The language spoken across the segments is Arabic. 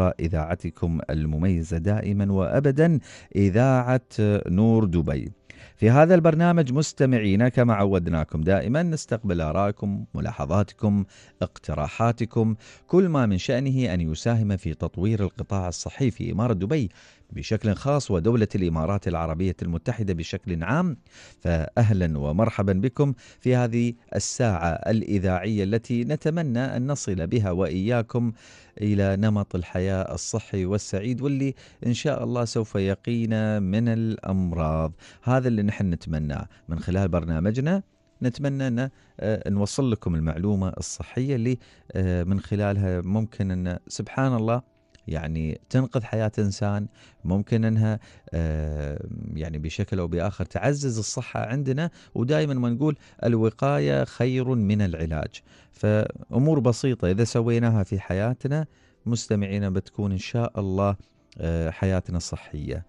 عبر اذاعتكم المميزه دائما وابدا اذاعه نور دبي. في هذا البرنامج مستمعينا كما عودناكم دائما نستقبل آرائكم ملاحظاتكم اقتراحاتكم كل ما من شأنه أن يساهم في تطوير القطاع الصحي في إمارة دبي بشكل خاص ودولة الإمارات العربية المتحدة بشكل عام فأهلا ومرحبا بكم في هذه الساعة الإذاعية التي نتمنى أن نصل بها وإياكم إلى نمط الحياة الصحي والسعيد واللي إن شاء الله سوف يقينا من الأمراض هذا اللي نحن نتمناه من خلال برنامجنا نتمنى أن آه، نوصل لكم المعلومة الصحية اللي آه، من خلالها ممكن أن سبحان الله يعني تنقذ حياه انسان ممكن انها آه، يعني بشكل او باخر تعزز الصحه عندنا ودائما ما نقول الوقايه خير من العلاج فامور بسيطه اذا سويناها في حياتنا مستمعينا بتكون ان شاء الله آه، حياتنا الصحيه.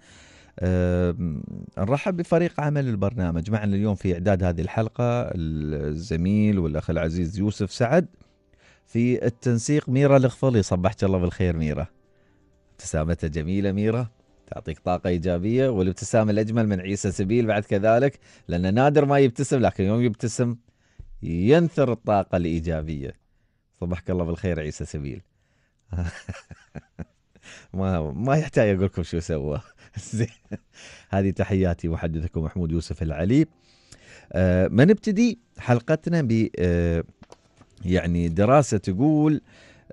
أه نرحب بفريق عمل البرنامج معنا اليوم في إعداد هذه الحلقة الزميل والأخ العزيز يوسف سعد في التنسيق ميرا الخفلي صبحت الله بالخير ميرا ابتسامتها جميله ميره تعطيك طاقه ايجابيه والابتسامه الاجمل من عيسى سبيل بعد كذلك لان نادر ما يبتسم لكن يوم يبتسم ينثر الطاقه الايجابيه صبحك الله بالخير عيسى سبيل ما ما يحتاج اقول لكم شو سوى هذه تحياتي محدثكم محمود يوسف العلي آه، ما نبتدي حلقتنا ب آه، يعني دراسه تقول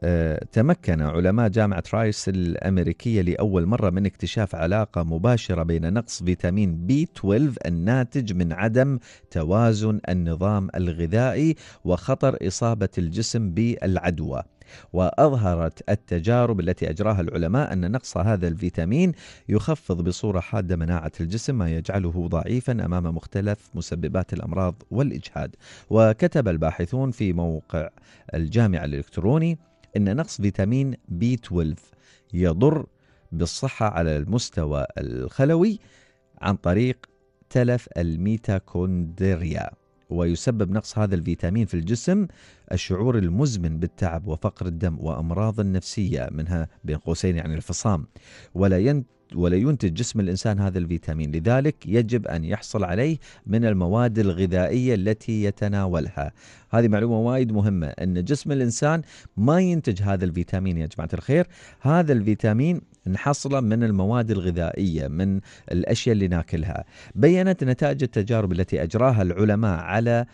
آه، تمكن علماء جامعة رايس الأمريكية لأول مرة من اكتشاف علاقة مباشرة بين نقص فيتامين بي 12 الناتج من عدم توازن النظام الغذائي وخطر إصابة الجسم بالعدوى. وأظهرت التجارب التي أجراها العلماء أن نقص هذا الفيتامين يخفض بصورة حادة مناعة الجسم ما يجعله ضعيفا أمام مختلف مسببات الأمراض والإجهاد وكتب الباحثون في موقع الجامعة الإلكتروني أن نقص فيتامين بي 12 يضر بالصحة على المستوى الخلوي عن طريق تلف الميتاكوندريا ويسبب نقص هذا الفيتامين في الجسم الشعور المزمن بالتعب وفقر الدم وأمراض النفسية منها بين قوسين يعني الفصام ولا ولا ينتج جسم الإنسان هذا الفيتامين لذلك يجب أن يحصل عليه من المواد الغذائية التي يتناولها هذه معلومة وايد مهمة أن جسم الإنسان ما ينتج هذا الفيتامين يا جماعة الخير هذا الفيتامين نحصله من المواد الغذائية من الأشياء اللي ناكلها بيّنت نتائج التجارب التي أجراها العلماء على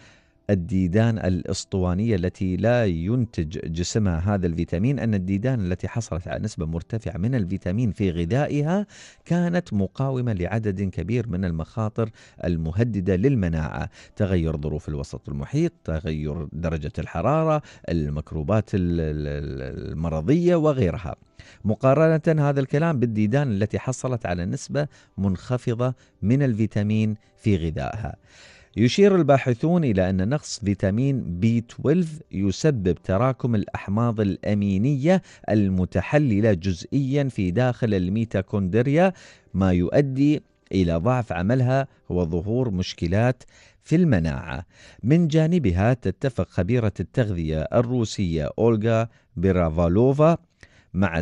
الديدان الاسطوانيه التي لا ينتج جسمها هذا الفيتامين ان الديدان التي حصلت على نسبه مرتفعه من الفيتامين في غذائها كانت مقاومه لعدد كبير من المخاطر المهدده للمناعه، تغير ظروف الوسط المحيط، تغير درجه الحراره، الميكروبات المرضيه وغيرها. مقارنة هذا الكلام بالديدان التي حصلت على نسبة منخفضة من الفيتامين في غذائها. يشير الباحثون إلى أن نقص فيتامين بي 12 يسبب تراكم الأحماض الأمينية المتحللة جزئيا في داخل الميتاكوندريا ما يؤدي إلى ضعف عملها وظهور مشكلات في المناعة من جانبها تتفق خبيرة التغذية الروسية أولغا بيرافالوفا مع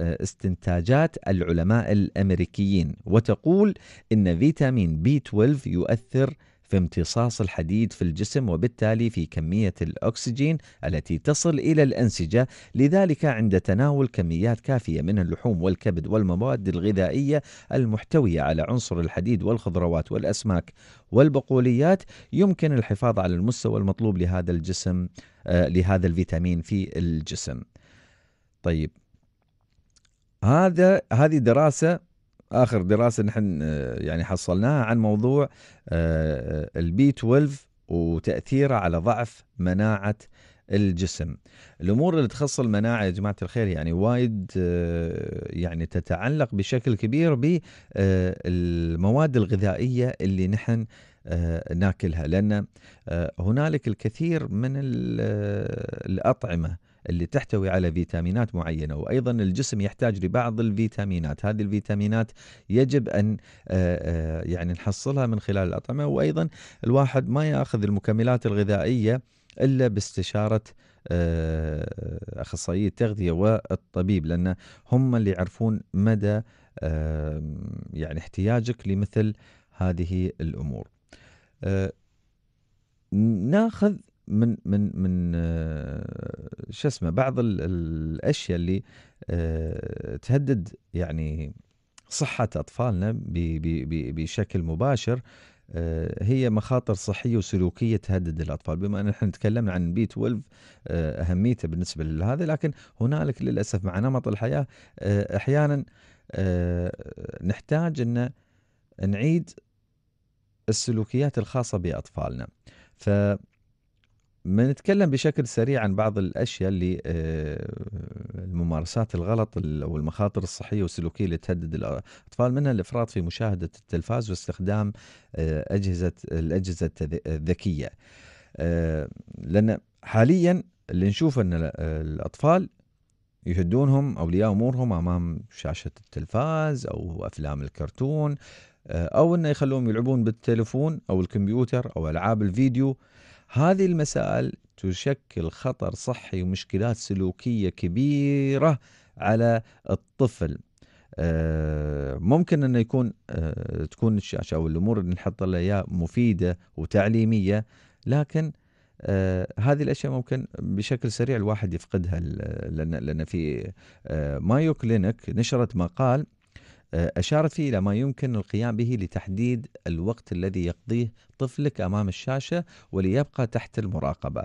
استنتاجات العلماء الامريكيين وتقول ان فيتامين بي 12 يؤثر في امتصاص الحديد في الجسم وبالتالي في كمية الأكسجين التي تصل إلى الأنسجة لذلك عند تناول كميات كافية من اللحوم والكبد والمواد الغذائية المحتوية على عنصر الحديد والخضروات والأسماك والبقوليات يمكن الحفاظ على المستوى المطلوب لهذا الجسم آه، لهذا الفيتامين في الجسم طيب هذا هذه دراسة اخر دراسه نحن آه، يعني حصلناها عن موضوع آه، آه، البي 12 وتاثيره على ضعف مناعه الجسم الامور اللي تخص المناعه يا جماعه الخير يعني وايد يعني تتعلق بشكل كبير بالمواد الغذائيه اللي نحن ناكلها لان هنالك الكثير من الاطعمه اللي تحتوي على فيتامينات معينة وأيضا الجسم يحتاج لبعض الفيتامينات هذه الفيتامينات يجب أن آه، آه، يعني نحصلها من خلال الأطعمة وأيضا الواحد ما يأخذ المكملات الغذائية إلا باستشارة آه، أخصائي التغذية والطبيب لأن هم اللي يعرفون مدى يعني احتياجك لمثل هذه الأمور ناخذ من من من آه، شو اسمه بعض الاشياء اللي آه، تهدد يعني صحه اطفالنا بشكل مباشر آه، هي مخاطر صحية وسلوكية تهدد الأطفال بما أن احنا تكلمنا عن بي 12 أهميته بالنسبة لهذا لكن هنالك للأسف مع نمط الحياة أحيانا نحتاج أن نعيد السلوكيات الخاصة بأطفالنا ف بنتكلم بشكل سريع عن بعض الاشياء اللي آه، الممارسات الغلط او المخاطر الصحيه والسلوكيه اللي تهدد الاطفال منها الافراط في مشاهده التلفاز واستخدام آه، اجهزه الاجهزه الذكيه. آه، لان حاليا اللي نشوف ان الاطفال يهدونهم اولياء امورهم امام شاشه التلفاز او افلام الكرتون او انه يخلوهم يلعبون بالتليفون او الكمبيوتر او العاب الفيديو هذه المسائل تشكل خطر صحي ومشكلات سلوكية كبيرة على الطفل آه، ممكن انه يكون آه، تكون الشاشه او الامور اللي نحط لها اياها مفيده وتعليميه لكن آه، هذه الاشياء ممكن بشكل سريع الواحد يفقدها لان لان في مايو كلينيك نشرت مقال اشارت فيه الى ما يمكن القيام به لتحديد الوقت الذي يقضيه طفلك امام الشاشه وليبقى تحت المراقبه.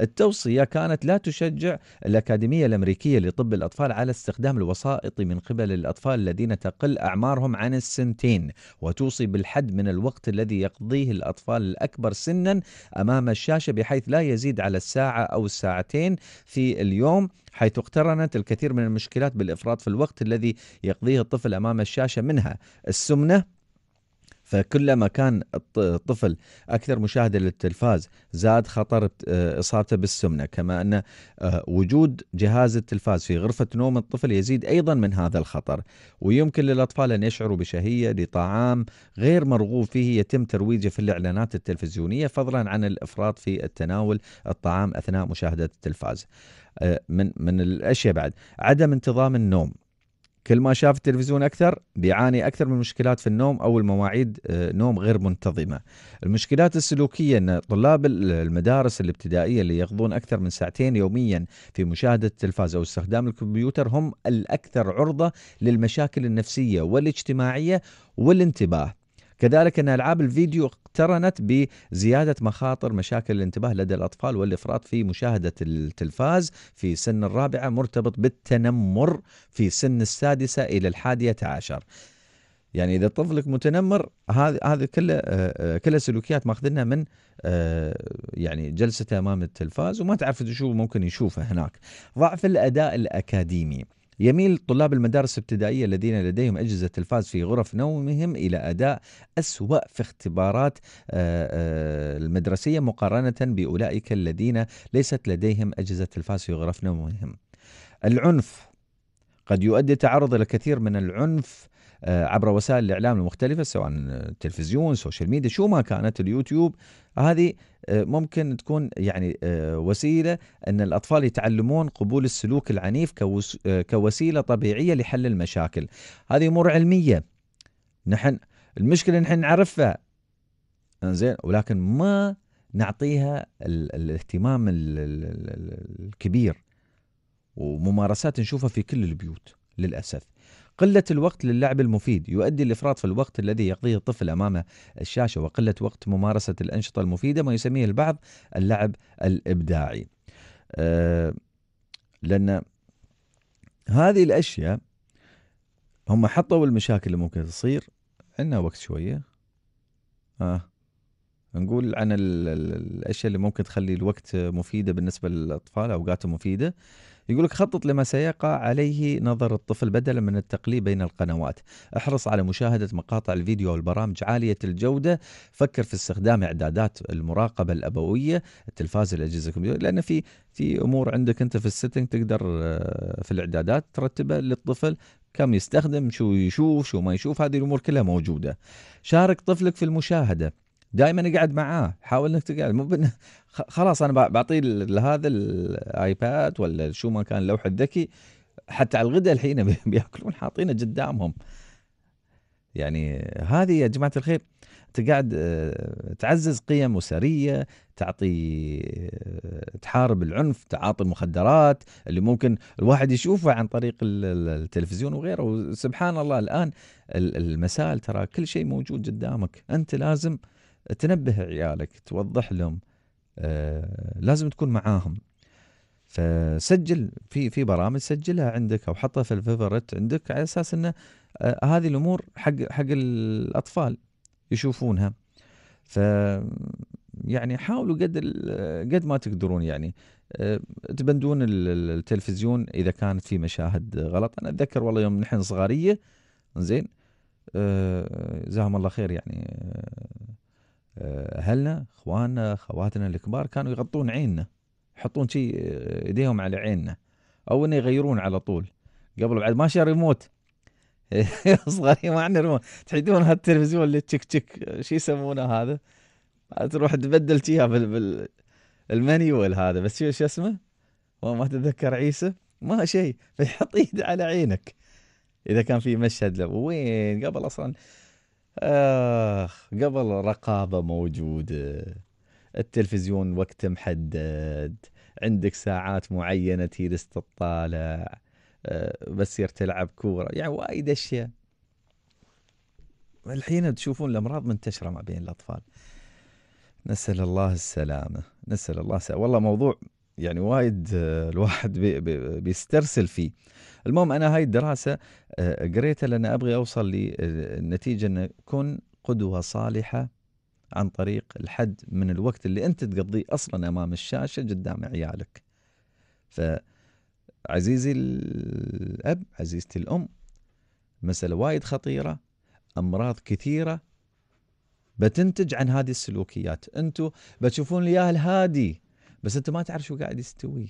التوصيه كانت لا تشجع الاكاديميه الامريكيه لطب الاطفال على استخدام الوسائط من قبل الاطفال الذين تقل اعمارهم عن السنتين وتوصي بالحد من الوقت الذي يقضيه الاطفال الاكبر سنا امام الشاشه بحيث لا يزيد على الساعه او الساعتين في اليوم حيث اقترنت الكثير من المشكلات بالافراط في الوقت الذي يقضيه الطفل امام الشاشه منها السمنه فكلما كان الطفل اكثر مشاهده للتلفاز زاد خطر آه، اصابته بالسمنه كما ان آه، وجود جهاز التلفاز في غرفه نوم الطفل يزيد ايضا من هذا الخطر ويمكن للاطفال ان يشعروا بشهيه لطعام غير مرغوب فيه يتم ترويجه في الاعلانات التلفزيونيه فضلا عن الافراط في التناول الطعام اثناء مشاهده التلفاز آه، من من الاشياء بعد عدم انتظام النوم كل ما شاف التلفزيون أكثر بيعاني أكثر من مشكلات في النوم أو المواعيد آه، نوم غير منتظمة المشكلات السلوكية أن طلاب المدارس الابتدائية اللي يقضون أكثر من ساعتين يوميا في مشاهدة التلفاز أو استخدام الكمبيوتر هم الأكثر عرضة للمشاكل النفسية والاجتماعية والانتباه كذلك أن ألعاب الفيديو اقترنت بزيادة مخاطر مشاكل الانتباه لدى الأطفال والإفراط في مشاهدة التلفاز في سن الرابعة مرتبط بالتنمر في سن السادسة إلى الحادية عشر يعني اذا طفلك متنمر هذه هذه كلها كلها سلوكيات ماخذينها من آه، يعني جلسته امام التلفاز وما تعرف شو ممكن يشوفه هناك ضعف الاداء الاكاديمي يميل طلاب المدارس الابتدائية الذين لديهم أجهزة تلفاز في غرف نومهم إلى أداء أسوأ في اختبارات آه، آه، المدرسية مقارنة بأولئك الذين ليست لديهم أجهزة تلفاز في غرف نومهم العنف قد يؤدي تعرض الكثير من العنف آه، عبر وسائل الاعلام المختلفه سواء التلفزيون سوشيال ميديا شو ما كانت اليوتيوب هذه آه، ممكن تكون يعني آه، وسيله ان الاطفال يتعلمون قبول السلوك العنيف كوسيله طبيعيه لحل المشاكل هذه امور علميه نحن المشكله نحن نعرفها زين ولكن ما نعطيها الاهتمام الكبير وممارسات نشوفها في كل البيوت للاسف قلة الوقت للعب المفيد يؤدي الإفراط في الوقت الذي يقضيه الطفل أمام الشاشة وقلة وقت ممارسة الأنشطة المفيدة ما يسميه البعض اللعب الإبداعي أه لأن هذه الأشياء هم حطوا المشاكل اللي ممكن تصير عندنا وقت شوية آه. نقول عن الأشياء اللي ممكن تخلي الوقت مفيدة بالنسبة للأطفال أوقاته مفيدة يقول لك خطط لما سيقع عليه نظر الطفل بدلا من التقليب بين القنوات احرص على مشاهدة مقاطع الفيديو والبرامج عالية الجودة فكر في استخدام إعدادات المراقبة الأبوية التلفاز الأجهزة الكمبيوتر لأن في في أمور عندك أنت في السيتنج تقدر آه، في الإعدادات ترتبها للطفل كم يستخدم شو يشوف شو ما يشوف هذه الأمور كلها موجودة شارك طفلك في المشاهدة دائما اقعد معاه حاول انك تقعد مو بن... خلاص انا بعطيه لهذا الايباد ولا شو ما كان اللوح الذكي حتى على الغداء الحين بياكلون حاطينه قدامهم يعني هذه يا جماعه الخير تقعد آه، تعزز قيم اسريه تعطي آه، تحارب العنف تعاطي المخدرات اللي ممكن الواحد يشوفه عن طريق التلفزيون وغيره وسبحان الله الان المسائل ترى كل شيء موجود قدامك انت لازم تنبه عيالك توضح لهم آه، لازم تكون معاهم فسجل في في برامج سجلها عندك او حطها في الفيفرت عندك على اساس انه آه، هذه الامور حق حق الاطفال يشوفونها ف يعني حاولوا قد قد ما تقدرون يعني آه، تبندون التلفزيون اذا كانت في مشاهد غلط انا اتذكر والله يوم نحن صغاريه زين جزاهم الله خير يعني اهلنا اخواننا اخواتنا الكبار كانوا يغطون عيننا يحطون شيء ايديهم على عيننا او انه يغيرون على طول قبل بعد ما شي ريموت صغارين ما عندنا ريموت تحيدون هالتلفزيون اللي تشك تشك شو يسمونه هذا تروح تبدل فيها بال بالمنيول هذا بس شو اسمه ما تتذكر عيسى ما شيء فيحط ايده على عينك اذا كان في مشهد له وين قبل اصلا اخ قبل رقابه موجوده التلفزيون وقته محدد عندك ساعات معينه تجلس تطالع آه، بسير تلعب كوره يعني وايد اشياء الحين تشوفون الامراض منتشره ما بين الاطفال نسال الله السلامه نسال الله السلامة. والله موضوع يعني وايد آه، الواحد بي بي بيسترسل فيه المهم انا هاي الدراسه آه، قريتها لان ابغي اوصل لنتيجه آه، ان كن قدوه صالحه عن طريق الحد من الوقت اللي انت تقضيه اصلا امام الشاشه قدام عيالك ف عزيزي الاب عزيزتي الام مساله وايد خطيره امراض كثيره بتنتج عن هذه السلوكيات انتم بتشوفون الياهل هادي بس انت ما تعرف شو قاعد يستوي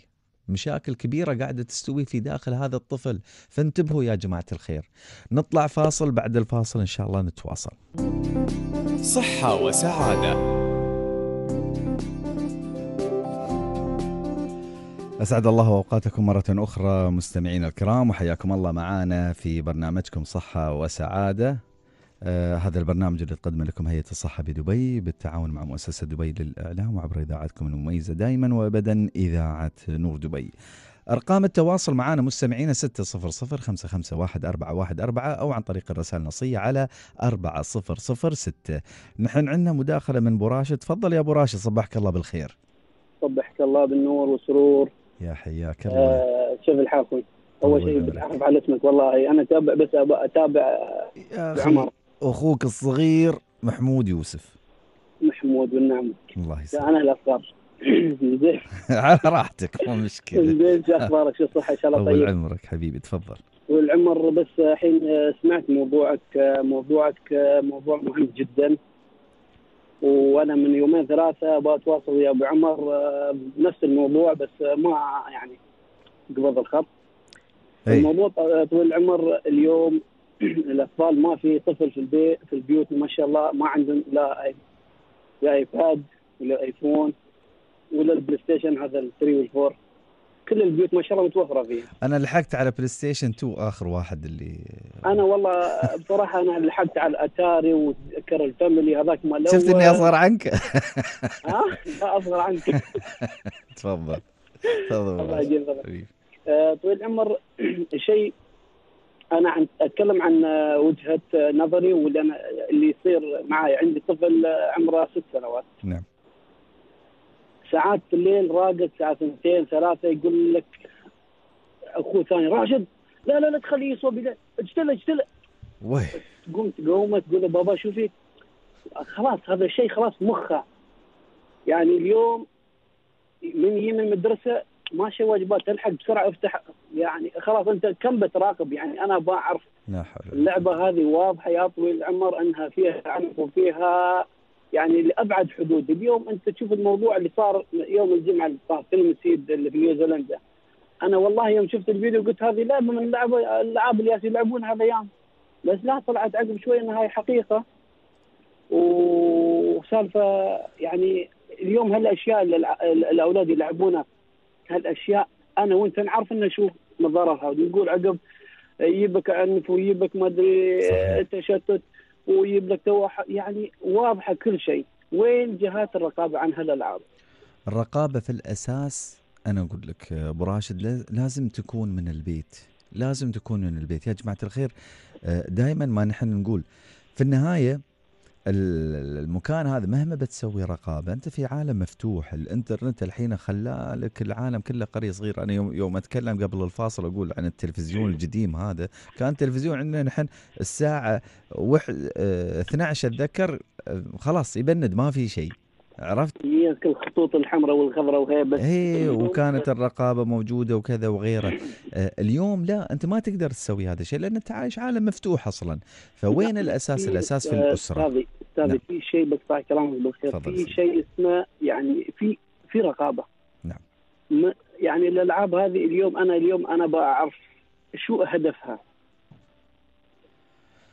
مشاكل كبيرة قاعدة تستوي في داخل هذا الطفل فانتبهوا يا جماعة الخير نطلع فاصل بعد الفاصل إن شاء الله نتواصل صحة وسعادة أسعد الله أوقاتكم مرة أخرى مستمعينا الكرام وحياكم الله معنا في برنامجكم صحة وسعادة آه، هذا البرنامج اللي تقدمه لكم هيئة الصحة بدبي بالتعاون مع مؤسسة دبي للإعلام وعبر إذاعتكم المميزة دائما وأبدا إذاعة نور دبي أرقام التواصل معنا مستمعينا 600 551 414 أو عن طريق الرسائل النصية على 4006 نحن عندنا مداخلة من أبو راشد تفضل يا أبو راشد صبحك الله بالخير صبحك الله بالنور والسرور يا حياك الله آه شوف الحال أول شيء بتعرف على اسمك والله أنا تابع بس أتابع عمر اخوك الصغير محمود يوسف محمود والنعم الله يسلمك انا الاخبار زين على راحتك مو مشكله زين شو اخبارك شو الصحه ان شاء الله طيب طول عمرك حبيبي تفضل والعمر بس الحين آه، سمعت موضوعك آه، موضوعك آه، موضوع مهم جدا وانا من يومين ثلاثه بتواصل يا ابو عمر نفس الموضوع بس ما يعني قبض الخط أي. الموضوع طويل العمر اليوم الاطفال ما في طفل في البيت في البيوت ما شاء الله ما عندهم لا أي... لا ايباد ولا ايفون ولا البلاي ستيشن هذا ال 3 4 كل البيوت ما شاء الله متوفره فيها انا لحقت على بلاي ستيشن 2 اخر واحد اللي انا والله بصراحه انا لحقت على اتاري وتذكر الفاميلي هذاك مال شفت اني اصغر عنك؟ ها؟ لا اصغر عنك تفضل تفضل الله يجزاك آه، طويل العمر شيء انا اتكلم عن وجهه نظري واللي انا اللي يصير معي عندي طفل عمره ست سنوات نعم ساعات الليل راقد ساعه اثنتين ثلاثه يقول لك اخوه ثاني راشد لا لا لا تخليه يصوب اجتل اجتل وي تقوم تقومه تقول له بابا شوفي خلاص هذا الشيء خلاص مخه يعني اليوم من يجي من المدرسه ماشي واجبات تلحق بسرعه افتح يعني خلاص انت كم بتراقب يعني انا بعرف اللعبه هذه واضحه يا طويل العمر انها فيها عنف وفيها يعني لابعد حدود اليوم انت تشوف الموضوع اللي صار يوم الجمعه اللي صار فيلم سيد اللي في نيوزيلندا انا والله يوم شفت الفيديو قلت هذه لعبه من اللعبه الالعاب اللي يلعبونها الايام بس لا طلعت عقب شوي انها هاي حقيقه وسالفه يعني اليوم هالاشياء اللي الاولاد يلعبونها هالاشياء انا وانت نعرف ان شو مضرها ونقول عقب يجيبك عنف ويجيبك ما ادري تشتت ويجيب لك توح يعني واضحه كل شيء وين جهات الرقابه عن هالالعاب؟ الرقابه في الاساس انا اقول لك ابو راشد لازم تكون من البيت لازم تكون من البيت يا جماعه الخير آه، دائما ما نحن نقول في النهايه المكان هذا مهما بتسوي رقابه انت في عالم مفتوح الانترنت الحين خلى لك العالم كله قريه صغيره انا يوم, يوم اتكلم قبل الفاصل اقول عن التلفزيون إيه. القديم هذا كان تلفزيون عندنا نحن الساعه وح... اه 12 اتذكر اه خلاص يبند ما في شيء عرفت؟ الخطوط الحمراء والخضراء وهي بس اي وكانت الرقابه موجوده وكذا وغيره آه اليوم لا انت ما تقدر تسوي هذا الشيء لان انت عايش عالم مفتوح اصلا فوين الاساس؟ الاساس في آه، الاسره استاذي استاذي نعم. في شيء بقطع كلامك بالخير في شيء اسمه يعني في في رقابه نعم يعني الالعاب هذه اليوم انا اليوم انا بعرف شو هدفها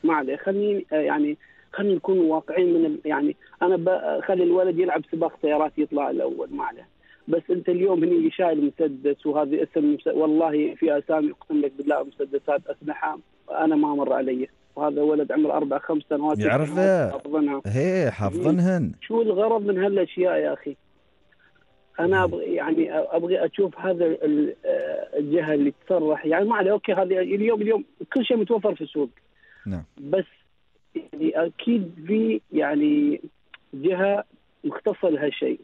ما عليه خليني آه، يعني خلينا نكون واقعين من يعني انا بخلي الولد يلعب سباق سيارات يطلع الاول ما عليه بس انت اليوم هني اللي شايل مسدس وهذه اسم والله في اسامي اقسم لك بالله مسدسات اسلحه انا ما مر علي وهذا ولد عمره اربع خمس سنوات يعرفه حافظنها هي حافظنهن إيه. شو الغرض من هالاشياء يا اخي؟ انا ابغى يعني ابغى اشوف هذا الجهه اللي تصرح يعني ما عليه اوكي هذه اليوم اليوم كل شيء متوفر في السوق نعم بس يعني اكيد في يعني جهه مختصه لهالشيء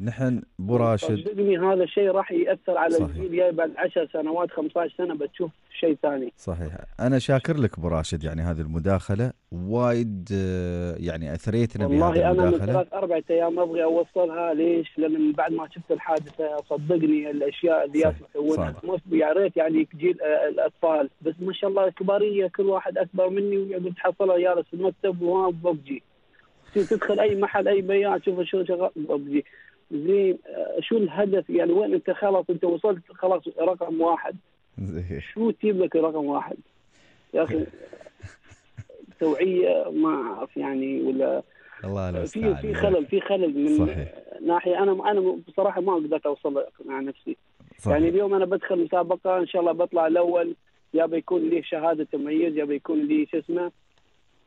نحن ابو إيه، راشد صدقني هذا الشيء راح ياثر على الجيل الجاي بعد 10 سنوات 15 سنه بتشوف شيء ثاني صحيح انا شاكر لك ابو راشد يعني هذه المداخله وايد آه، يعني اثريتنا بهذه المداخله والله انا من ثلاث اربع ايام ابغي اوصلها ليش؟ لان بعد ما شفت الحادثه صدقني الاشياء اللي يسوونها يا ريت يعني جيل آه، الاطفال بس ما شاء الله كباريه كل واحد اكبر مني ويقول تحصلها جالس في المكتب وها ببجي تدخل اي محل اي بياع تشوف شو شغال ببجي زين آه، شو الهدف يعني وين انت خلاص انت وصلت خلاص رقم واحد شو تجيب لك رقم واحد يا اخي توعيه ما اعرف يعني ولا الله في في خلل في خلل من صحيح. ناحيه انا انا بصراحه ما قدرت اوصل مع نفسي صحيح. يعني اليوم انا بدخل مسابقه ان شاء الله بطلع الاول يا بيكون لي شهاده تميز يا بيكون لي شو اسمه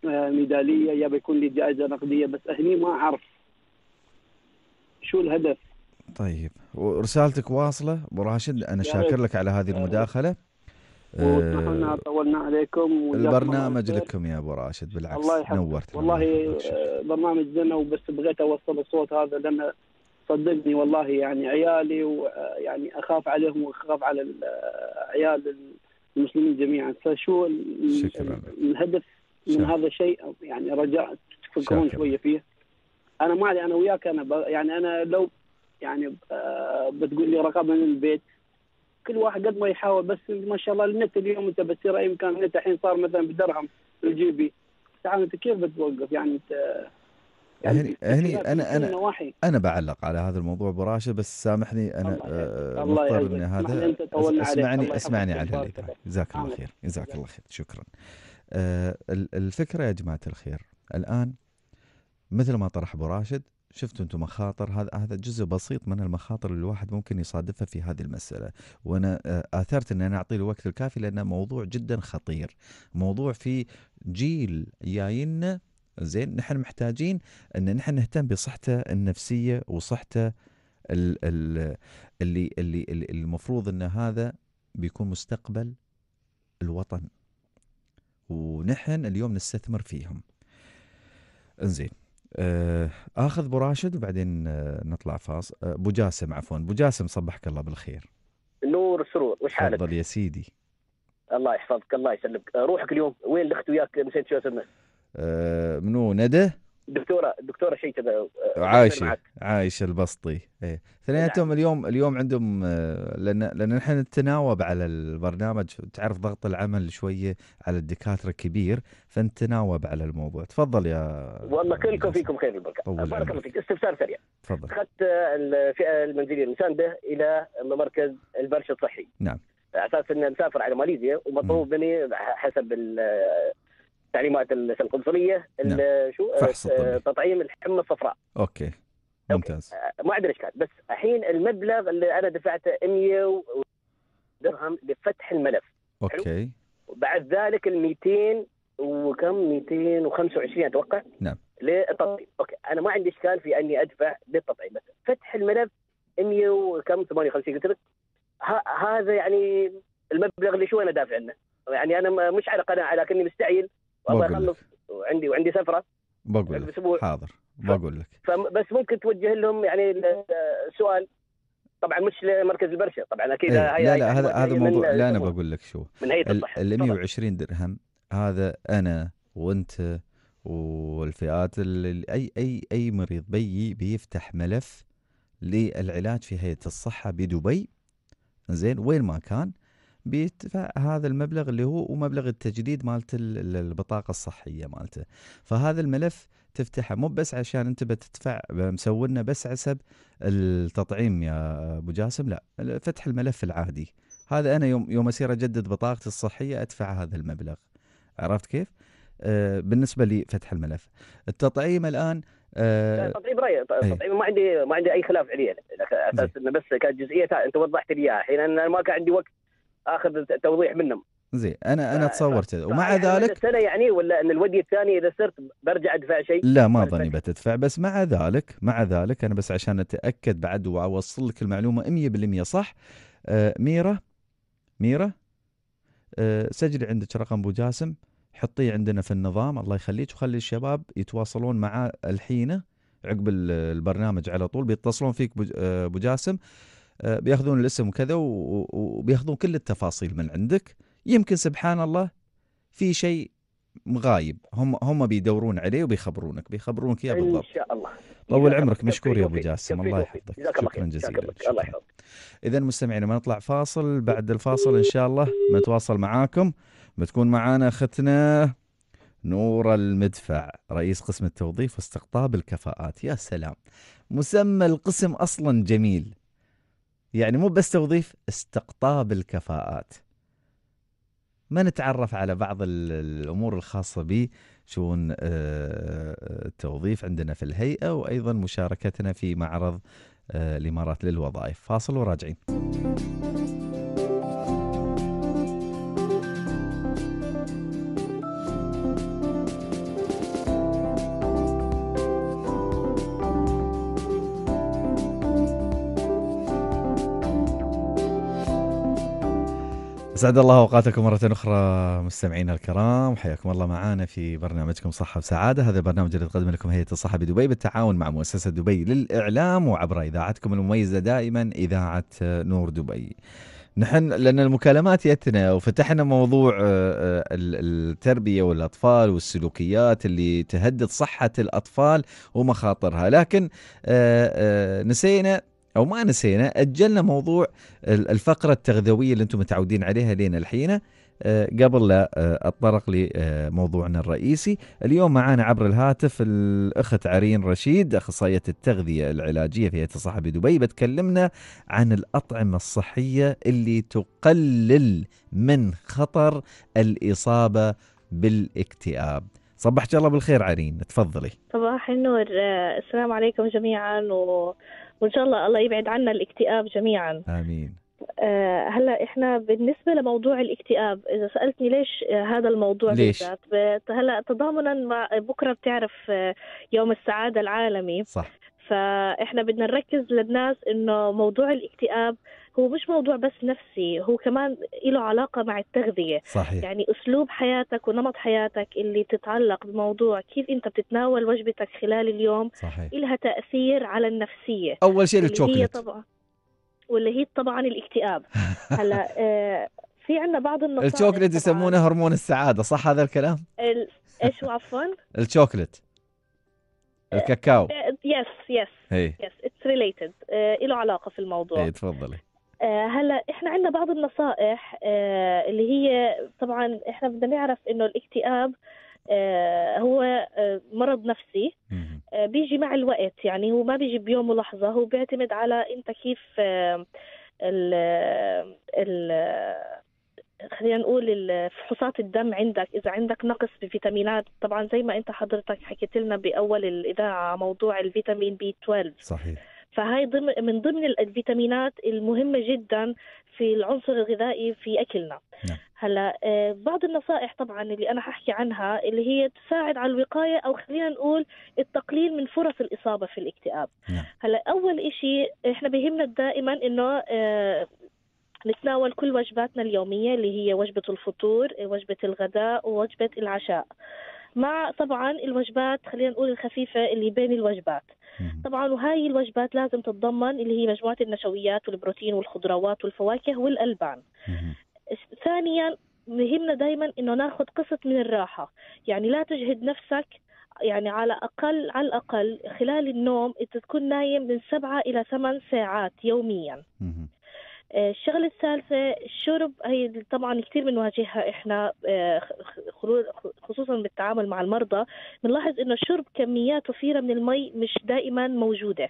آه، ميداليه يا بيكون لي جائزه نقديه بس هني ما اعرف شو الهدف طيب ورسالتك واصله ابو راشد انا شاكر لك على هذه أه. المداخله أه، وطولنا طولنا عليكم البرنامج لكم يا ابو راشد بالعكس الله يحفظك نورت والله أه، برنامج زنا وبس بغيت اوصل الصوت هذا لان صدقني والله يعني عيالي ويعني اخاف عليهم واخاف على عيال المسلمين جميعا فشو شكرا الهدف من شكرا. هذا الشيء يعني رجاء تفكرون شويه فيه انا ما علي انا وياك انا ب... يعني انا لو يعني آه بتقول لي رقم من البيت كل واحد قد ما يحاول بس ما شاء الله النت اليوم انت بتصير اي مكان النت الحين صار مثلا بدرهم الجيبي تعال انت كيف بتوقف يعني انت يعني, يعني هني انا انا انا بعلق على هذا الموضوع براشد بس سامحني انا آه، مضطر اني هذا اسمعني اسمعني على هالليل جزاك الله خير جزاك الله خير شكرا آه، الفكره يا جماعه الخير الان مثل ما طرح ابو راشد شفتوا انتم مخاطر هذا هذا جزء بسيط من المخاطر اللي الواحد ممكن يصادفها في هذه المساله وانا آه، اثرت ان انا اعطي الوقت الكافي لان موضوع جدا خطير موضوع في جيل جاينا زين نحن محتاجين ان نحن نهتم بصحته النفسيه وصحته اللي اللي اللي المفروض ان هذا بيكون مستقبل الوطن ونحن اليوم نستثمر فيهم انزين آه، اخذ ابو راشد وبعدين آه، نطلع فاصل آه، ابو جاسم عفوا ابو جاسم صبحك الله بالخير نور سرور وش حالك؟ تفضل يا سيدي الله يحفظك الله يسلمك روحك اليوم وين الاخت وياك نسيت شو اسمه؟ منو ندى؟ دكتوره دكتوره شيء كذا آه، عايشه عايشه البسطي ايه اثنيناتهم نعم. اليوم اليوم عندهم آه، لان لان احنا نتناوب على البرنامج تعرف ضغط العمل شويه على الدكاتره كبير فنتناوب على الموضوع تفضل يا والله كلكم فيكم خير البركه بارك الله فيك استفسار سريع تفضل اخذت الفئه المنزليه المسانده الى مركز البرش الصحي نعم على اساس اني مسافر على ماليزيا ومطلوب مني حسب تعليمات القنصليه نعم. شو آه، تطعيم الحمى الصفراء اوكي ممتاز آه، ما عندنا اشكال بس الحين المبلغ اللي انا دفعته 100 درهم لفتح الملف اوكي حلو؟ بعد ذلك ال 200 وكم 225 اتوقع نعم للتطعيم اوكي انا ما عندي اشكال في اني ادفع للتطعيم بس فتح الملف 100 وكم 58 قلت لك هذا يعني المبلغ اللي شو انا دافع عنه يعني انا مش على قناعه لكني مستعجل وابغى اخلص وعندي وعندي سفره بقول لك حاضر بقول لك بس ممكن توجه لهم يعني سؤال طبعا مش لمركز البرشا طبعا اكيد إيه. لا لا هذا هذا موضوع لا انا بقول لك شو من هيئه الصحه ال 120 درهم هذا انا وانت والفئات اللي اي اي اي مريض بيجي بيفتح ملف للعلاج في هيئه الصحه بدبي زين وين ما كان بيدفع هذا المبلغ اللي هو ومبلغ التجديد مالت البطاقه الصحيه مالته فهذا الملف تفتحه مو بس عشان انت بتدفع مسولنا بس عسب التطعيم يا ابو جاسم لا فتح الملف العادي هذا انا يوم يوم اصير اجدد بطاقتي الصحيه ادفع هذا المبلغ عرفت كيف؟ آه بالنسبه لفتح الملف التطعيم الان آه، تطعيم راي إيه. تطعيم ما عندي ما عندي اي خلاف عليه على اساس إيه. انه بس كانت جزئيه انت وضحت لي اياها الحين انا ما كان عندي وقت اخذ توضيح منهم زين انا انا تصورت ومع يعني ذلك السنه يعني ولا ان الودي الثاني اذا صرت برجع ادفع شيء لا ما اظني بتدفع بس مع ذلك مع ذلك انا بس عشان اتاكد بعد واوصل لك المعلومه 100% صح آه ميره ميره آه سجلي عندك رقم ابو جاسم حطيه عندنا في النظام الله يخليك وخلي الشباب يتواصلون معاه الحينه عقب البرنامج على طول بيتصلون فيك ابو آه، جاسم آه، بياخذون الاسم وكذا وبياخذون كل التفاصيل من عندك يمكن سبحان الله في شيء مغايب هم هم بيدورون عليه وبيخبرونك بيخبرونك اياه بالضبط ان شاء الله طول عمرك مشكور يا ابو جاسم الله يحفظك شكرا جزيلا الله يحفظك اذا مستمعينا ما نطلع فاصل بعد الفاصل ان شاء الله بنتواصل معاكم بتكون معانا اختنا نور المدفع رئيس قسم التوظيف واستقطاب الكفاءات يا سلام مسمى القسم اصلا جميل يعني مو بس توظيف استقطاب الكفاءات ما نتعرف على بعض الامور الخاصه بشؤون التوظيف آه، عندنا في الهيئه وايضا مشاركتنا في معرض آه، الامارات للوظائف فاصل وراجعين اسعد الله اوقاتكم مره اخرى مستمعينا الكرام حياكم الله معنا في برنامجكم صحه وسعاده هذا البرنامج اللي تقدم لكم هيئه الصحه بدبي بالتعاون مع مؤسسه دبي للاعلام وعبر اذاعتكم المميزه دائما اذاعه نور دبي نحن لان المكالمات يتنا وفتحنا موضوع آه، آه، التربيه والاطفال والسلوكيات اللي تهدد صحه الاطفال ومخاطرها لكن آه، نسينا او ما نسينا اجلنا موضوع الفقره التغذويه اللي انتم متعودين عليها لين الحين آه، قبل لا آه، اتطرق لموضوعنا الرئيسي اليوم معنا عبر الهاتف الاخت عرين رشيد اخصائيه التغذيه العلاجيه في هيئه الصحه بدبي بتكلمنا عن الاطعمه الصحيه اللي تقلل من خطر الاصابه بالاكتئاب صبحك الله بالخير عرين تفضلي صباح النور آه، السلام عليكم جميعا و وان شاء الله الله يبعد عنا الاكتئاب جميعا امين آه، هلا احنا بالنسبه لموضوع الاكتئاب اذا سالتني ليش هذا الموضوع ليش؟ بالذات هلا تضامنا مع بكره بتعرف آه، يوم السعاده العالمي صح فاحنا بدنا نركز للناس انه موضوع الاكتئاب هو مش موضوع بس نفسي هو كمان له علاقة مع التغذية صحيح. يعني أسلوب حياتك ونمط حياتك اللي تتعلق بموضوع كيف أنت بتتناول وجبتك خلال اليوم صحيح. إلها تأثير على النفسية أول شيء الشوكولاتة طبعا واللي هي طبعا الاكتئاب هلا آه، في عندنا بعض النصائح التشوكلت يسمونه هرمون السعادة صح هذا الكلام؟ ايش ايش عفوا؟ التشوكلت آه، الكاكاو يس يس يس اتس ريليتد له علاقة في الموضوع اي تفضلي آه، هلا احنا عندنا بعض النصائح آه، اللي هي طبعا احنا بدنا نعرف انه الاكتئاب آه، هو مرض نفسي بيجي مع الوقت يعني هو ما بيجي بيوم ولحظه هو بيعتمد على انت كيف ال ال خلينا نقول فحوصات الدم عندك اذا عندك نقص بفيتامينات طبعا زي ما انت حضرتك حكيت لنا باول الاذاعه موضوع الفيتامين بي 12 صحيح فهي ضمن من ضمن الفيتامينات المهمه جدا في العنصر الغذائي في اكلنا نعم. هلا آه، بعض النصائح طبعا اللي انا ححكي عنها اللي هي تساعد على الوقايه او خلينا نقول التقليل من فرص الاصابه في الاكتئاب نعم. هلا اول شيء احنا بهمنا دائما انه آه، نتناول كل وجباتنا اليومية اللي هي وجبة الفطور وجبة الغداء ووجبة العشاء مع طبعا الوجبات خلينا نقول الخفيفه اللي بين الوجبات طبعا وهاي الوجبات لازم تتضمن اللي هي مجموعه النشويات والبروتين والخضروات والفواكه والالبان ثانيا مهمنا دائما انه ناخذ قسط من الراحه يعني لا تجهد نفسك يعني على اقل على الاقل خلال النوم انت تكون نايم من سبعة الى ثمان ساعات يوميا الشغله الثالثه الشرب هي طبعا كثير بنواجهها احنا آه، خصوصا بالتعامل مع المرضى بنلاحظ انه الشرب كميات وفيره من المي مش دائما موجوده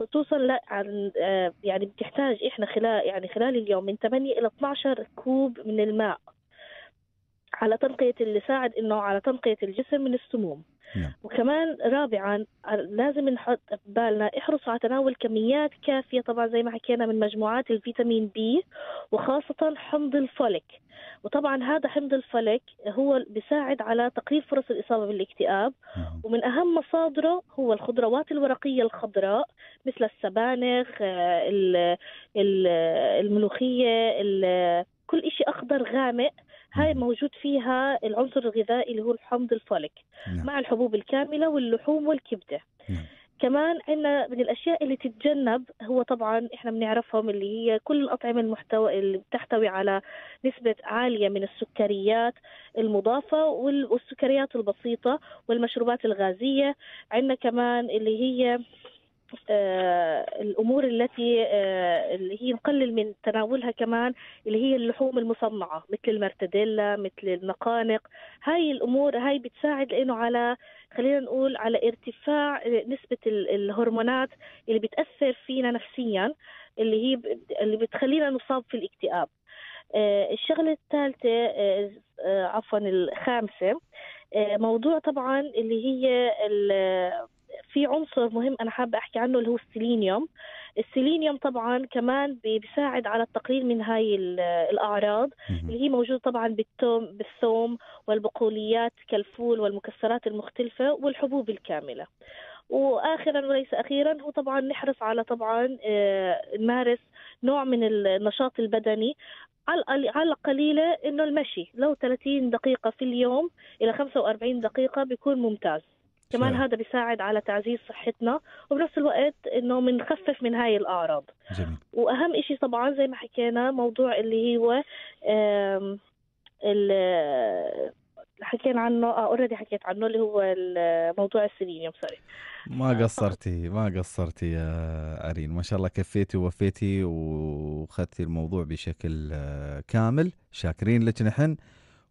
خصوصا لا عن آه، يعني بتحتاج احنا خلال يعني خلال اليوم من 8 الى 12 كوب من الماء على تنقية اللي ساعد انه على تنقية الجسم من السموم نعم. وكمان رابعا لازم نحط في بالنا احرصوا على تناول كميات كافيه طبعا زي ما حكينا من مجموعات الفيتامين بي وخاصه حمض الفوليك وطبعا هذا حمض الفوليك هو بيساعد على تقليل فرص الاصابه بالاكتئاب نعم. ومن اهم مصادره هو الخضروات الورقيه الخضراء مثل السبانخ آه، الملوخيه كل شيء اخضر غامق هاي موجود فيها العنصر الغذائي اللي هو الحمض الفوليك نعم. مع الحبوب الكاملة واللحوم والكبدة نعم. كمان عندنا من الاشياء اللي تتجنب هو طبعا احنا بنعرفهم اللي هي كل الاطعمه المحتوى اللي بتحتوي على نسبه عاليه من السكريات المضافه والسكريات البسيطه والمشروبات الغازيه عندنا كمان اللي هي آه، الامور التي آه، اللي هي نقلل من تناولها كمان اللي هي اللحوم المصنعه مثل المرتديلا مثل النقانق هاي الامور هاي بتساعد لانه على خلينا نقول على ارتفاع نسبه الهرمونات اللي بتاثر فينا نفسيا اللي هي اللي بتخلينا نصاب في الاكتئاب آه، الشغله الثالثه عفوا الخامسه موضوع طبعا اللي هي في عنصر مهم انا حابه احكي عنه اللي هو السيلينيوم السيلينيوم طبعا كمان بيساعد على التقليل من هاي الاعراض اللي هي موجوده طبعا بالثوم بالثوم والبقوليات كالفول والمكسرات المختلفه والحبوب الكامله واخرا وليس اخيرا هو طبعا نحرص على طبعا آه، نمارس نوع من النشاط البدني على القليلة إنه المشي لو 30 دقيقة في اليوم إلى 45 دقيقة بيكون ممتاز كمان هذا بيساعد على تعزيز صحتنا وبنفس الوقت انه بنخفف من هاي الاعراض جميل. واهم شيء طبعا زي ما حكينا موضوع اللي هو حكينا عنه اه اوريدي حكيت عنه اللي هو موضوع السيلينيوم سوري ما قصرتي ما قصرتي يا ارين ما شاء الله كفيتي ووفيتي وخذتي الموضوع بشكل آه، كامل شاكرين لك نحن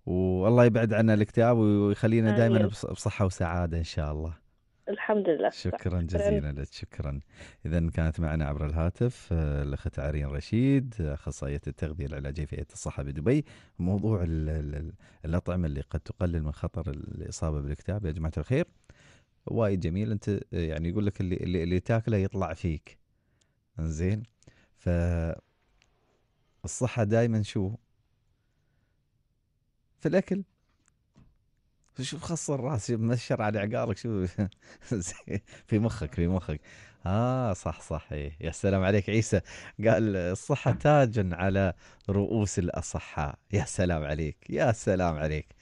والله يبعد عنا الاكتئاب ويخلينا دائما بصحه وسعاده ان شاء الله الحمد لله شكرا طيب. جزيلا لك شكرا اذا كانت معنا عبر الهاتف آه، الاخت عرين رشيد اخصائيه التغذيه العلاجيه في هيئه الصحه بدبي موضوع الاطعمه اللي قد تقلل من خطر الاصابه بالاكتئاب يا جماعه الخير وايد جميل انت آه، يعني يقول لك اللي اللي, اللي تاكله يطلع فيك زين ف الصحه دائما شو في الاكل شوف خسر الراس مشر على عقارك شوف في مخك في مخك اه صح صح إيه، يا سلام عليك عيسى قال الصحة تاج على رؤوس الأصحاء يا سلام عليك يا سلام عليك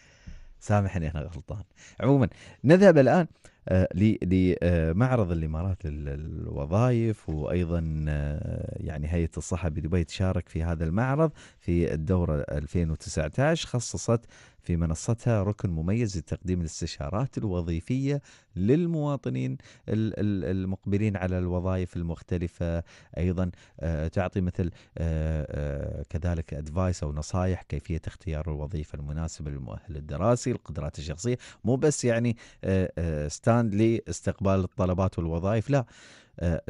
سامحني انا غلطان عموما نذهب الان آه، لمعرض آه، الامارات للوظائف وايضا آه، يعني هيئه الصحه بدبي تشارك في هذا المعرض في الدوره 2019 خصصت في منصتها ركن مميز لتقديم الاستشارات الوظيفية للمواطنين المقبلين على الوظائف المختلفة أيضا آه، تعطي مثل آه، آه، كذلك أدفايس أو نصائح كيفية اختيار الوظيفة المناسبة للمؤهل الدراسي القدرات الشخصية مو بس يعني ستاند لاستقبال الطلبات والوظائف لا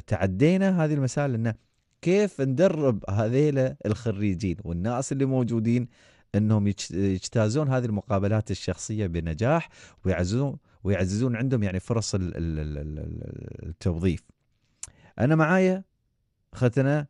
تعدينا هذه المسائل أنه كيف ندرب هذيلا الخريجين والناس اللي موجودين انهم يجتازون هذه المقابلات الشخصيه بنجاح ويعززون ويعززون عندهم يعني فرص التوظيف. انا معايا اختنا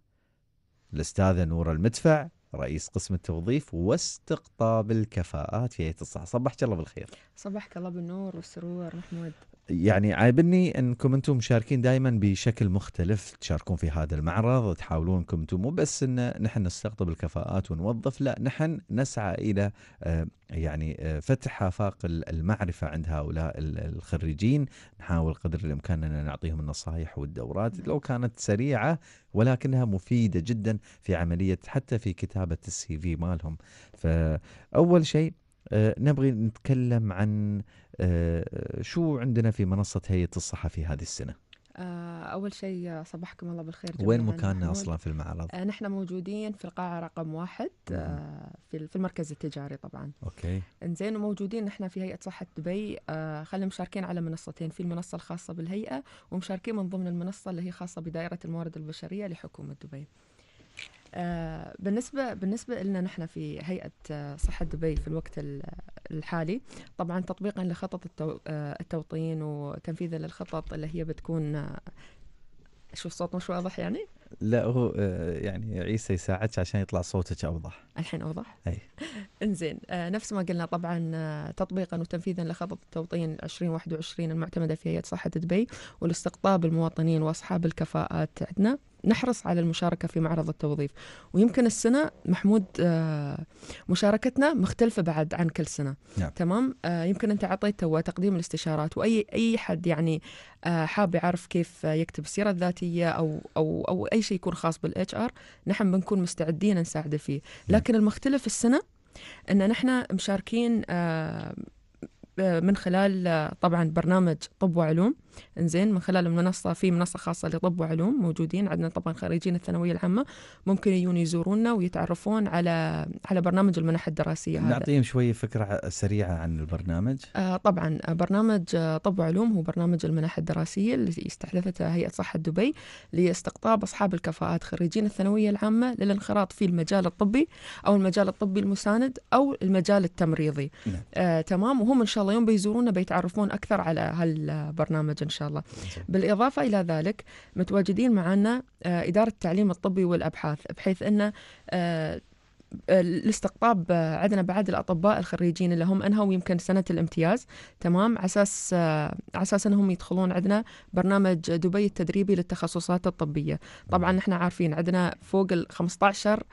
الاستاذه نوره المدفع رئيس قسم التوظيف واستقطاب الكفاءات في هيئه الصحه، صبحك الله بالخير. صبحك الله بالنور والسرور محمود. يعني عايبني انكم انتم مشاركين دائما بشكل مختلف تشاركون في هذا المعرض تحاولون انكم انتم مو بس ان نحن نستقطب الكفاءات ونوظف لا نحن نسعى الى آه، يعني آه، فتح آفاق المعرفة عند هؤلاء الخريجين نحاول قدر الإمكان أن نعطيهم النصائح والدورات لو كانت سريعة ولكنها مفيدة جدا في عملية حتى في كتابة السي في مالهم فأول شيء آه، نبغي نتكلم عن آه، شو عندنا في منصة هيئة الصحة في هذه السنة؟ آه، أول شيء صباحكم الله بالخير جميعا وين مكاننا أصلا في المعرض؟ آه، نحن موجودين في القاعة رقم واحد في المركز التجاري طبعا. أوكي. إنزين وموجودين نحن في هيئة صحة دبي خلينا مشاركين على منصتين، في المنصة الخاصة بالهيئة ومشاركين من ضمن المنصة اللي هي خاصة بدائرة الموارد البشرية لحكومة دبي. آه، بالنسبة بالنسبة لنا نحن في هيئة آه، صحة دبي في الوقت الحالي طبعا تطبيقا لخطط آه، التوطين وتنفيذا للخطط اللي هي بتكون شوف الصوت مش واضح يعني؟ لا هو يعني عيسى يساعدك عشان يطلع صوتك اوضح. الحين اوضح؟ اي. انزين نفس ما قلنا طبعا تطبيقا وتنفيذا لخطط التوطين 2021 المعتمده في هيئه صحه دبي والاستقطاب المواطنين واصحاب الكفاءات عندنا نحرص على المشاركه في معرض التوظيف ويمكن السنه محمود آه، مشاركتنا مختلفه بعد عن كل سنه نعم. تمام آه، يمكن انت اعطيت تو تقديم الاستشارات واي اي حد يعني آه، حاب يعرف كيف يكتب السيره الذاتيه او او او اي شيء يكون خاص بالاتش ار نحن بنكون مستعدين نساعده فيه نعم. لكن المختلف السنه ان نحن مشاركين من خلال طبعا برنامج طب وعلوم انزين من خلال المنصه في منصه خاصه لطب وعلوم موجودين عندنا طبعا خريجين الثانويه العامه ممكن يجون يزورونا ويتعرفون على على برنامج المنح الدراسيه هذا نعطيهم شويه فكره سريعه عن البرنامج آه طبعا برنامج طب وعلوم هو برنامج المنح الدراسيه اللي استحدثته هيئه صحه دبي لاستقطاب اصحاب الكفاءات خريجين الثانويه العامه للانخراط في المجال الطبي او المجال الطبي المساند او المجال التمريضي نعم. آه تمام وهم ان شاء الله يوم بيزورونا بيتعرفون اكثر على هالبرنامج ان شاء الله بالاضافه الى ذلك متواجدين معنا آه، اداره التعليم الطبي والابحاث بحيث ان آه، آه، الاستقطاب عندنا بعد الاطباء الخريجين اللي هم انهوا يمكن سنه الامتياز تمام على اساس على اساس انهم يدخلون عندنا برنامج دبي التدريبي للتخصصات الطبيه طبعا احنا عارفين عندنا فوق ال 15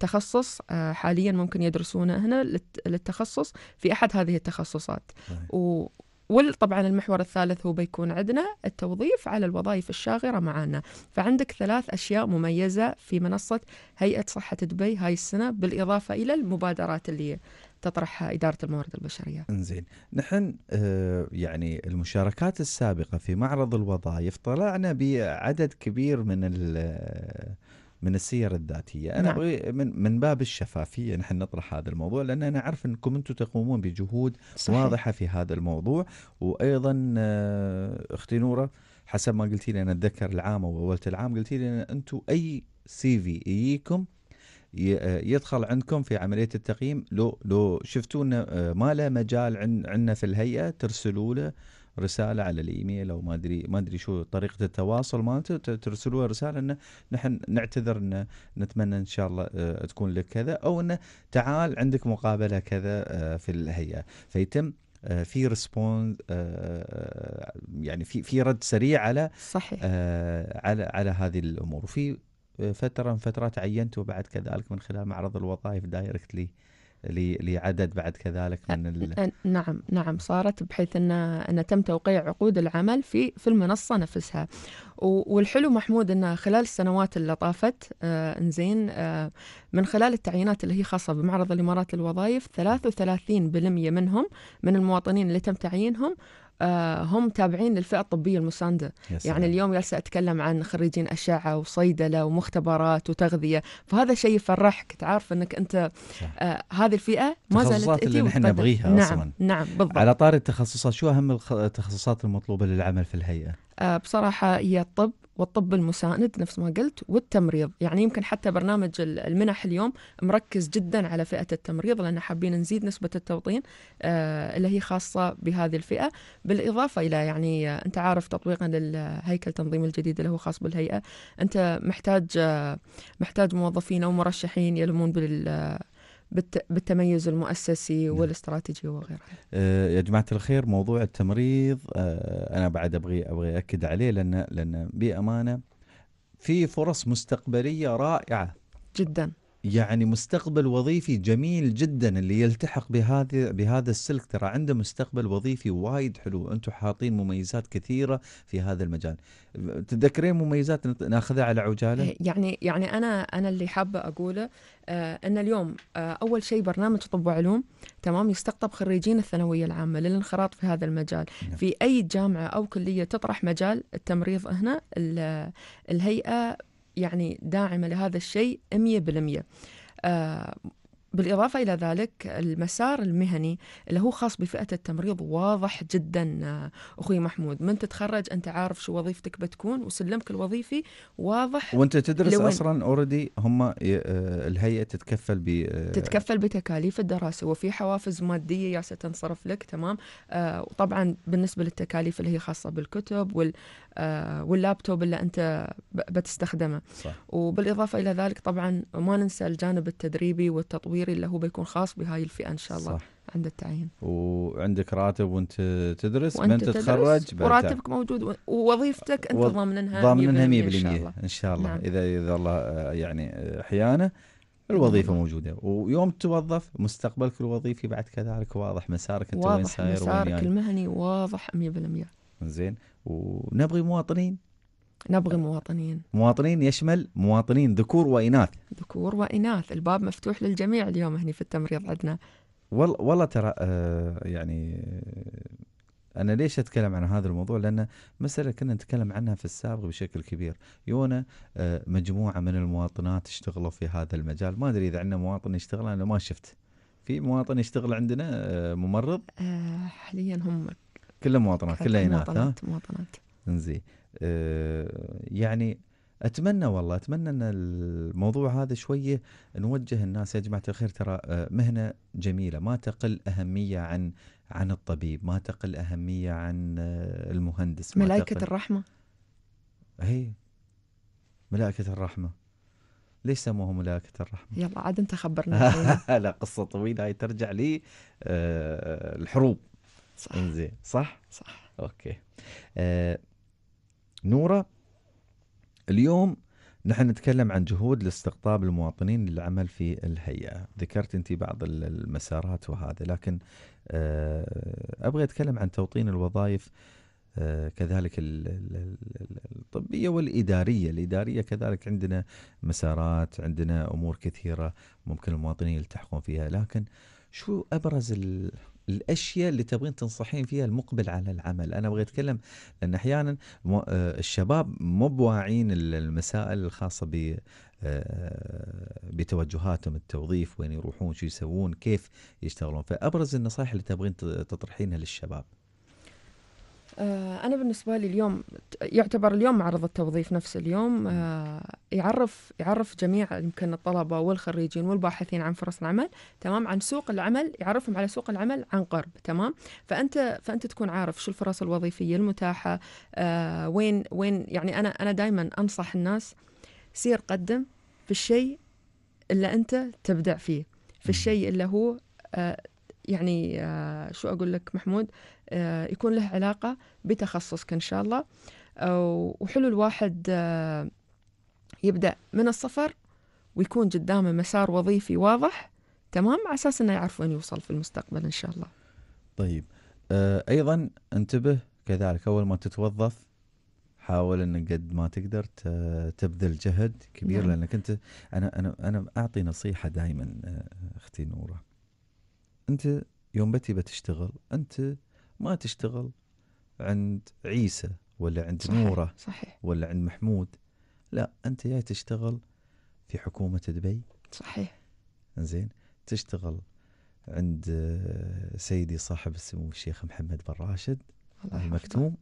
تخصص حاليا ممكن يدرسونه هنا للتخصص في احد هذه التخصصات و وطبعا المحور الثالث هو بيكون عندنا التوظيف على الوظائف الشاغرة معنا فعندك ثلاث أشياء مميزة في منصة هيئة صحة دبي هاي السنة بالإضافة إلى المبادرات اللي تطرحها إدارة الموارد البشرية انزين نحن آه، يعني المشاركات السابقة في معرض الوظائف طلعنا بعدد كبير من من السير الذاتيه انا نعم. أبغي من من باب الشفافيه نحن نطرح هذا الموضوع لان انا اعرف انكم انتم تقومون بجهود صحيح. واضحه في هذا الموضوع وايضا آه، اختي نوره حسب ما قلتي لي انا اتذكر العام او اول العام قلتي لي انتم اي سي في يجيكم آه، يدخل عندكم في عمليه التقييم لو لو شفتوا آه، ما له مجال عندنا في الهيئه ترسلوا له رساله على الايميل او ما ادري ما ادري شو طريقه التواصل مالته ترسلوا رساله انه نحن نعتذر انه نتمنى ان شاء الله آه، تكون لك كذا او انه تعال عندك مقابله كذا آه، في الهيئه فيتم آه، في ريسبوند يعني في في رد سريع على صحيح على على هذه الامور وفي فتره من فترات عينت وبعد كذلك من خلال معرض الوظائف دايركتلي لعدد بعد كذلك من ال... نعم نعم صارت بحيث ان ان تم توقيع عقود العمل في في المنصه نفسها والحلو محمود انه خلال السنوات اللي طافت آه، انزين آه، من خلال التعيينات اللي هي خاصه بمعرض الامارات للوظائف 33% منهم من المواطنين اللي تم تعيينهم آه، هم تابعين للفئه الطبيه المسانده يعني اليوم جالسه اتكلم عن خريجين اشعه وصيدله ومختبرات وتغذيه فهذا شيء يفرحك تعرف انك انت آه هذه الفئه ما زالت اللي نحن نبغيها نعم اصلا نعم بالضبط على طار التخصصات شو اهم التخصصات المطلوبه للعمل في الهيئه آه، بصراحة هي الطب والطب المساند نفس ما قلت والتمريض يعني يمكن حتى برنامج المنح اليوم مركز جدا على فئة التمريض لأن حابين نزيد نسبة التوطين آه، اللي هي خاصة بهذه الفئة بالإضافة إلى يعني آه، أنت عارف تطبيقا للهيكل التنظيمي الجديد اللي هو خاص بالهيئة أنت محتاج محتاج موظفين أو مرشحين يلمون بال بالتميز المؤسسي نعم. والاستراتيجي وغيرها. آه، يا جماعه الخير موضوع التمريض آه، انا بعد ابغي ابغي اكد عليه لان لان بامانه في فرص مستقبليه رائعه جدا يعني مستقبل وظيفي جميل جدا اللي يلتحق بهذا بهذا السلك ترى عنده مستقبل وظيفي وايد حلو انتم حاطين مميزات كثيره في هذا المجال تتذكرين مميزات ناخذها على عجاله إيه، يعني يعني انا انا اللي حابه اقوله آه ان اليوم آه اول شيء برنامج طب وعلوم تمام يستقطب خريجين الثانويه العامه للانخراط في هذا المجال نعم. في اي جامعه او كليه تطرح مجال التمريض هنا الهيئه يعني داعمة لهذا الشيء 100% آه بالإضافة إلى ذلك المسار المهني اللي هو خاص بفئة التمريض واضح جدا آه، أخوي محمود من تتخرج أنت عارف شو وظيفتك بتكون وسلمك الوظيفي واضح وأنت تدرس لوين. أصلا أوريدي هم آه، الهيئة تتكفل ب آه، تتكفل بتكاليف الدراسة وفي حوافز مادية يا تنصرف لك تمام وطبعا بالنسبة للتكاليف اللي هي خاصة بالكتب وال آه، واللابتوب اللي انت بتستخدمه صح. وبالاضافه الى ذلك طبعا ما ننسى الجانب التدريبي والتطويري اللي هو بيكون خاص بهاي الفئه ان شاء الله صح. عند التعيين وعندك راتب وانت تدرس وانت من تتخرج وراتبك موجود ووظيفتك انت و... ضامنها ضامنها 100% ان شاء الله, إن شاء الله. نعم. اذا اذا الله آه، يعني احيانا آه، الوظيفة نعم. موجودة ويوم توظف مستقبلك الوظيفي بعد كذلك واضح مسارك انت واضح وين ساير مسارك المهني واضح 100% زين ونبغي مواطنين نبغي مواطنين مواطنين يشمل مواطنين ذكور وإناث ذكور وإناث الباب مفتوح للجميع اليوم هني في التمريض عندنا والله والله ترى آه، يعني انا ليش اتكلم عن هذا الموضوع لان مساله كنا نتكلم عنها في السابق بشكل كبير يونا آه، مجموعه من المواطنات اشتغلوا في هذا المجال ما ادري اذا عندنا مواطن يشتغل انا ما شفت في مواطن يشتغل عندنا آه، ممرض حاليا هم كلها مواطنات كلها اناث مواطنات انزين أه يعني اتمنى والله اتمنى ان الموضوع هذا شويه نوجه الناس يا جماعه الخير ترى آه، مهنه جميله ما تقل اهميه عن عن الطبيب ما تقل اهميه عن آه، المهندس ملائكه الرحمه هي ملائكه الرحمه ليش سموها ملائكة الرحمة؟ يلا عاد انت خبرنا لا قصة طويلة هاي ترجع لي آه، الحروب صح انزين صح؟ صح اوكي آه نوره اليوم نحن نتكلم عن جهود لاستقطاب المواطنين للعمل في الهيئة ذكرت أنت بعض المسارات وهذا لكن آه، أبغى أتكلم عن توطين الوظائف آه، كذلك الطبية والإدارية الإدارية كذلك عندنا مسارات عندنا أمور كثيرة ممكن المواطنين يلتحقون فيها لكن شو أبرز الاشياء اللي تبغين تنصحين فيها المقبل على العمل انا ابغى اتكلم لان احيانا آه، الشباب مو بواعين المسائل الخاصه ب آه، بتوجهاتهم التوظيف وين يروحون شو يسوون كيف يشتغلون فابرز النصائح اللي تبغين تطرحينها للشباب آه، أنا بالنسبة لي اليوم يعتبر اليوم معرض التوظيف نفس اليوم آه، يعرف يعرف جميع يمكن الطلبة والخريجين والباحثين عن فرص العمل تمام عن سوق العمل يعرفهم على سوق العمل عن قرب تمام فأنت فأنت تكون عارف شو الفرص الوظيفية المتاحة آه، وين وين يعني أنا أنا دائما أنصح الناس سير قدم في الشيء اللي أنت تبدع فيه في الشيء اللي هو يعني آه، شو اقول لك محمود آه، يكون له علاقه بتخصصك ان شاء الله وحلو الواحد آه، يبدا من الصفر ويكون قدامه مسار وظيفي واضح تمام على اساس انه يعرف وين يوصل في المستقبل ان شاء الله. طيب ايضا انتبه كذلك اول ما تتوظف حاول انك قد ما تقدر تبذل جهد كبير نعم. لانك انت انا انا انا اعطي نصيحه دائما اختي نوره انت يوم بتي بتشتغل انت ما تشتغل عند عيسى ولا عند صحيح. نوره صحيح. ولا عند محمود لا انت جاي تشتغل في حكومه دبي صحيح زين تشتغل عند آه، سيدي صاحب السمو الشيخ محمد بن راشد الله المكتوم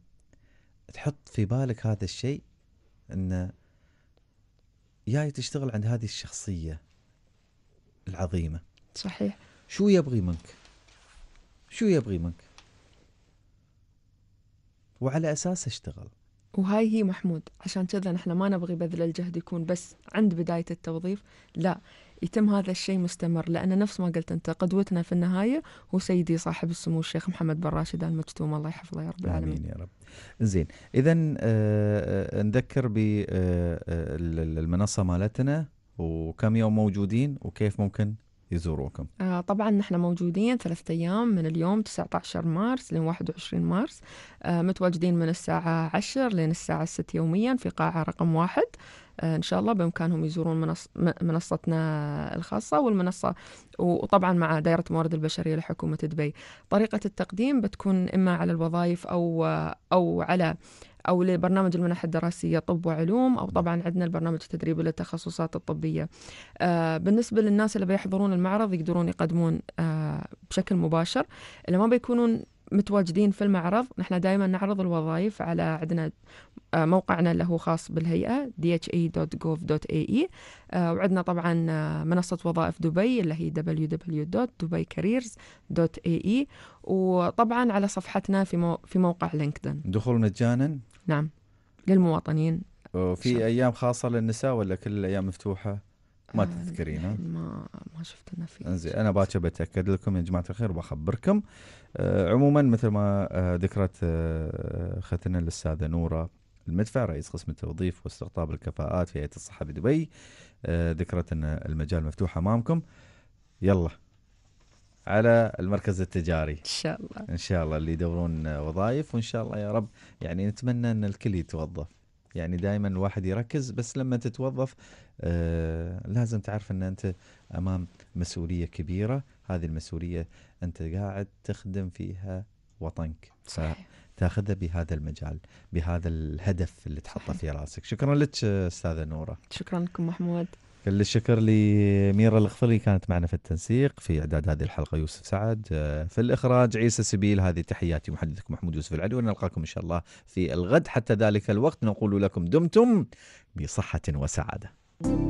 تحط في بالك هذا الشيء انه جاي تشتغل عند هذه الشخصيه العظيمه صحيح شو يبغي منك شو يبغي منك وعلى أساس اشتغل وهاي هي محمود عشان كذا نحن ما نبغي بذل الجهد يكون بس عند بداية التوظيف لا يتم هذا الشيء مستمر لأن نفس ما قلت أنت قدوتنا في النهاية هو سيدي صاحب السمو الشيخ محمد بن راشد آل مكتوم الله يحفظه يا رب العالمين آمين يا رب زين إذا آه، آه، نذكر بالمنصة آه، مالتنا وكم يوم موجودين وكيف ممكن يزوروكم آه طبعا نحن موجودين ثلاثة أيام من اليوم 19 مارس لين 21 مارس آه متواجدين من الساعة 10 لين الساعة 6 يوميا في قاعة رقم واحد آه إن شاء الله بإمكانهم يزورون منص... منصتنا الخاصة والمنصة وطبعا مع دائرة الموارد البشرية لحكومة دبي طريقة التقديم بتكون إما على الوظائف أو آه، أو على او لبرنامج المنح الدراسيه طب وعلوم او طبعا عندنا البرنامج التدريبي للتخصصات الطبيه آه، بالنسبه للناس اللي بيحضرون المعرض يقدرون يقدمون آه، بشكل مباشر اللي ما بيكونون متواجدين في المعرض نحن دائما نعرض الوظائف على عندنا آه، موقعنا اللي هو خاص بالهيئة dha.gov.ae e آه، وعندنا طبعا آه، منصة وظائف دبي اللي هي www.dubaicareers.ae وطبعا على صفحتنا في في موقع لينكدين دخول مجانا نعم للمواطنين وفي ايام خاصه للنساء ولا كل الايام مفتوحه ما آه، تذكرينه يعني ما ما شفت انه في انزين انا باكر بتاكد لكم يا جماعه الخير وبخبركم آه عموما مثل ما آه ذكرت آه اختنا الاستاذه نوره المدفع رئيس قسم التوظيف واستقطاب الكفاءات في هيئه الصحه بدبي آه، ذكرت ان المجال مفتوح امامكم يلا على المركز التجاري ان شاء الله ان شاء الله اللي يدورون آه، وظائف وان شاء الله يا رب يعني نتمنى ان الكل يتوظف يعني دائما الواحد يركز بس لما تتوظف آه لازم تعرف ان انت امام مسؤوليه كبيره هذه المسؤوليه انت قاعد تخدم فيها وطنك صحيح تاخذها بهذا المجال بهذا الهدف اللي تحطه في راسك شكرا لك استاذه نوره شكرا لكم محمود الشكر لميرا الغفري كانت معنا في التنسيق في إعداد هذه الحلقة يوسف سعد آه، في الإخراج عيسى سبيل هذه تحياتي محدثكم محمود يوسف العدوي نلقاكم إن شاء الله في الغد حتى ذلك الوقت نقول لكم دمتم بصحة وسعادة